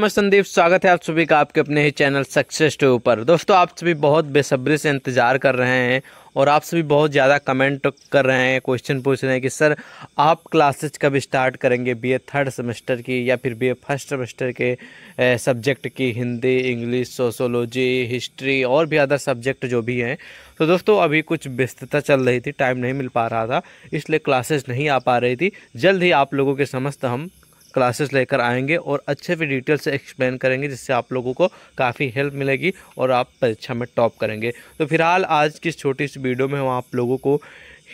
मैं संदीप स्वागत है आप सभी का आपके अपने ही चैनल सक्सेस टू ऊपर दोस्तों आप सभी बहुत बेसब्री से इंतज़ार कर रहे हैं और आप सभी बहुत ज़्यादा कमेंट कर रहे हैं क्वेश्चन पूछ रहे हैं कि सर आप क्लासेज कब स्टार्ट करेंगे बीए थर्ड सेमेस्टर की या फिर बीए फर्स्ट सेमेस्टर के ए, सब्जेक्ट की हिंदी इंग्लिश सोशोलॉजी हिस्ट्री और भी अदर सब्जेक्ट जो भी हैं तो दोस्तों अभी कुछ व्यस्तता चल रही थी टाइम नहीं मिल पा रहा था इसलिए क्लासेस नहीं आ पा रही थी जल्द ही आप लोगों के समस्त हम क्लासेस लेकर आएंगे और अच्छे से डिटेल से एक्सप्लेन करेंगे जिससे आप लोगों को काफ़ी हेल्प मिलेगी और आप परीक्षा में टॉप करेंगे तो फिलहाल आज की इस छोटी सी वीडियो में हम आप लोगों को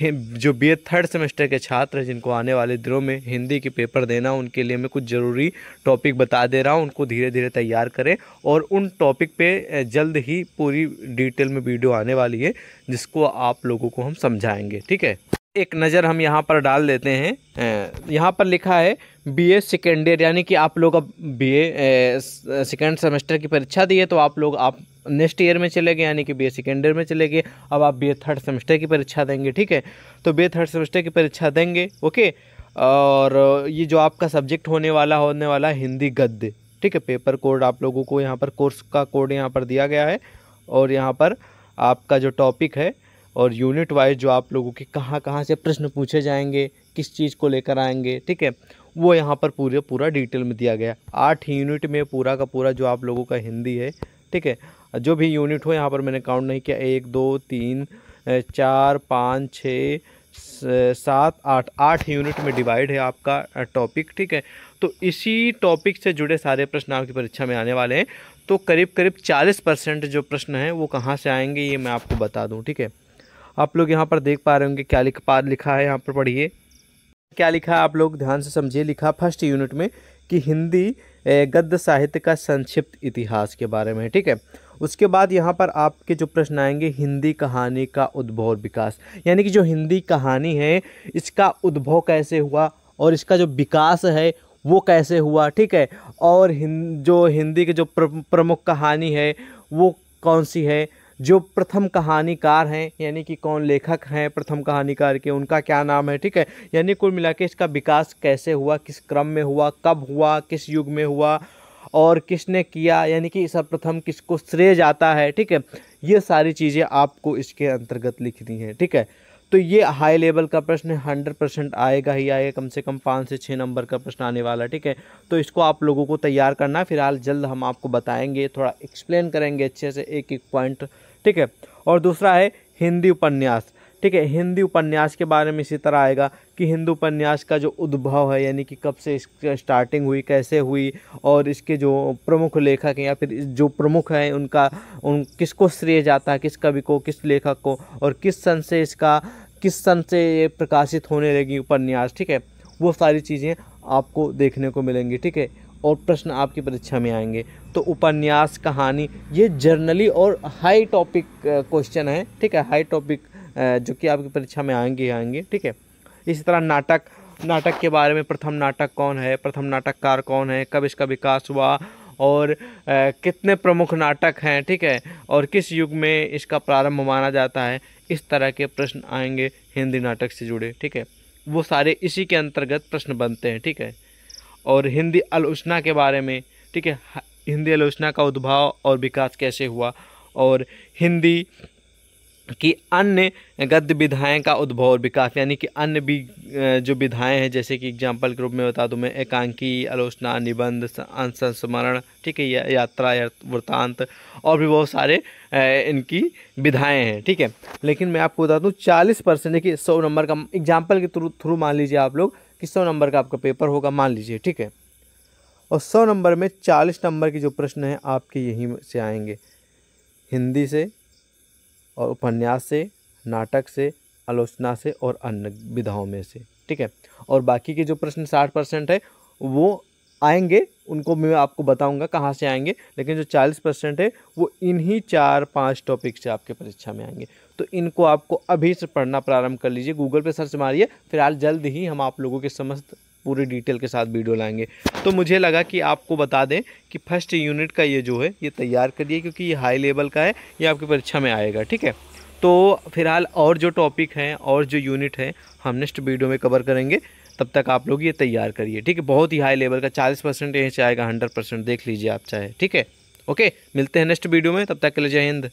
जो बी थर्ड सेमेस्टर के छात्र हैं जिनको आने वाले दिनों में हिंदी के पेपर देना उनके लिए मैं कुछ ज़रूरी टॉपिक बता दे रहा हूँ उनको धीरे धीरे तैयार करें और उन टॉपिक पे जल्द ही पूरी डिटेल में वीडियो आने वाली है जिसको आप लोगों को हम समझाएंगे ठीक है एक नज़र हम यहाँ पर डाल देते हैं हाँ। यहाँ पर लिखा है बी ए सेकेंड ईयर यानी कि आप लोग अब बी ए सेकेंड सेमेस्टर की परीक्षा दी है तो आप लोग आप नेक्स्ट ईयर में चले गए यानी कि बी ए सेकेंड ईयर में चले गए अब आप बी ए थर्ड सेमेस्टर की परीक्षा देंगे ठीक है तो बी ए थर्ड सेमेस्टर की परीक्षा देंगे ओके और ये जो आपका सब्जेक्ट होने वाला होने वाला हिंदी गद्य ठीक है पेपर कोड आप लोगों को यहाँ पर कोर्स का कोड यहाँ पर दिया गया है और यहाँ पर आपका जो टॉपिक है और यूनिट वाइज जो आप लोगों के कहाँ कहाँ से प्रश्न पूछे जाएंगे किस चीज़ को लेकर आएंगे ठीक है वो यहाँ पर पूरे पूरा डिटेल में दिया गया आठ यूनिट में पूरा का पूरा जो आप लोगों का हिंदी है ठीक है जो भी यूनिट हो यहाँ पर मैंने काउंट नहीं किया एक दो तीन चार पाँच छः सात आठ आठ यूनिट में डिवाइड है आपका टॉपिक ठीक है तो इसी टॉपिक से जुड़े सारे प्रश्न आपकी परीक्षा में आने वाले हैं तो करीब करीब चालीस परसेंट जो प्रश्न हैं वो कहाँ से आएंगे ये मैं आपको बता दूँ ठीक है आप लोग यहाँ पर देख पा रहे होंगे क्या लिख पा लिखा है यहाँ पर पढ़िए क्या लिखा आप लोग ध्यान से समझिए लिखा फर्स्ट यूनिट में कि हिंदी गद्य साहित्य का संक्षिप्त इतिहास के बारे में ठीक है उसके बाद यहाँ पर आपके जो प्रश्न आएंगे हिंदी कहानी का उद्भव विकास यानी कि जो हिंदी कहानी है इसका उद्भव कैसे हुआ और इसका जो विकास है वो कैसे हुआ ठीक है और हिं, जो हिंदी के जो प्र, प्रमुख कहानी है वो कौन सी है जो प्रथम कहानीकार हैं यानी कि कौन लेखक हैं प्रथम कहानीकार के उनका क्या नाम है ठीक है यानी कुल मिला के इसका विकास कैसे हुआ किस क्रम में हुआ कब हुआ किस युग में हुआ और किसने किया यानी कि सर्वप्रथम किसको श्रेय जाता है ठीक है ये सारी चीज़ें आपको इसके अंतर्गत लिखनी है ठीक है तो ये हाई लेवल का प्रश्न हंड्रेड परसेंट आएगा ही आएगा कम से कम पाँच से छः नंबर का प्रश्न आने वाला ठीक है तो इसको आप लोगों को तैयार करना फिलहाल जल्द हम आपको बताएंगे थोड़ा एक्सप्लेन करेंगे अच्छे से एक एक पॉइंट ठीक है और दूसरा है हिंदी उपन्यास ठीक है हिंदी उपन्यास के बारे में इसी तरह आएगा कि हिंदू उपन्यास का जो उद्भव है यानी कि कब से इसकी स्टार्टिंग हुई कैसे हुई और इसके जो प्रमुख लेखक हैं या फिर जो प्रमुख हैं उनका उन किसको श्रेय जाता है किस कवि को किस लेखक को और किस सन से इसका किस सन से ये प्रकाशित होने लगी उपन्यास ठीक है वो सारी चीज़ें आपको देखने को मिलेंगी ठीक है और प्रश्न आपकी परीक्षा में आएंगे तो उपन्यास कहानी ये जर्नली और हाई टॉपिक क्वेश्चन है ठीक है हाई टॉपिक जो कि आपकी परीक्षा में आएंगे आएंगे ठीक है इसी तरह नाटक नाटक के बारे में प्रथम नाटक कौन है प्रथम नाटककार कौन है कब इसका विकास हुआ और ए, कितने प्रमुख नाटक हैं ठीक है और किस युग में इसका प्रारंभ माना जाता है इस तरह के प्रश्न आएंगे हिंदी नाटक से जुड़े ठीक है वो सारे इसी के अंतर्गत प्रश्न बनते हैं ठीक है और हिंदी आलोचना के बारे में ठीक है हिंदी आलोचना का उद्भव और विकास कैसे हुआ और हिंदी कि अन्य गद्य विधाएँ का उद्भव और विकास यानी कि अन्य भी जो विधाएँ हैं जैसे कि एग्जाम्पल के रूप में बता दूँ मैं एकांकी आलोचना निबंध संस्मरण ठीक है या, यात्रा या, वृत्तांत और भी बहुत सारे इनकी विधाएँ हैं ठीक है लेकिन मैं आपको बता दूँ चालीस परसेंट देखिए सौ नंबर का एग्जाम्पल के थ्रू थ्रू मान लीजिए आप लोग कि सौ नंबर का आपका पेपर होगा मान लीजिए ठीक है और सौ नंबर में चालीस नंबर के जो प्रश्न हैं आपके यहीं से आएंगे हिंदी से और उपन्यास से नाटक से आलोचना से और अन्य विधाओं में से ठीक है और बाकी के जो प्रश्न साठ परसेंट है वो आएंगे उनको मैं आपको बताऊंगा कहाँ से आएंगे लेकिन जो चालीस परसेंट है वो इन्हीं चार पांच टॉपिक से आपके परीक्षा में आएंगे तो इनको आपको अभी से पढ़ना प्रारंभ कर लीजिए गूगल पे सर्च मारिए फिलहाल जल्द ही हम आप लोगों के समस्त पूरी डिटेल के साथ वीडियो लाएंगे तो मुझे लगा कि आपको बता दें कि फर्स्ट यूनिट का ये जो है ये तैयार करिए क्योंकि ये हाई लेवल का है ये आपकी परीक्षा में आएगा ठीक है तो फिलहाल और जो टॉपिक हैं और जो यूनिट हैं हम नेक्स्ट वीडियो में कवर करेंगे तब तक आप लोग ये तैयार करिए ठीक है बहुत ही हाई लेवल का चालीस परसेंट ये से आएगा हंड्रेड परसेंट देख लीजिए आप चाहे ठीक है ओके मिलते हैं नेक्स्ट वीडियो में तब तक के लिए जय हिंद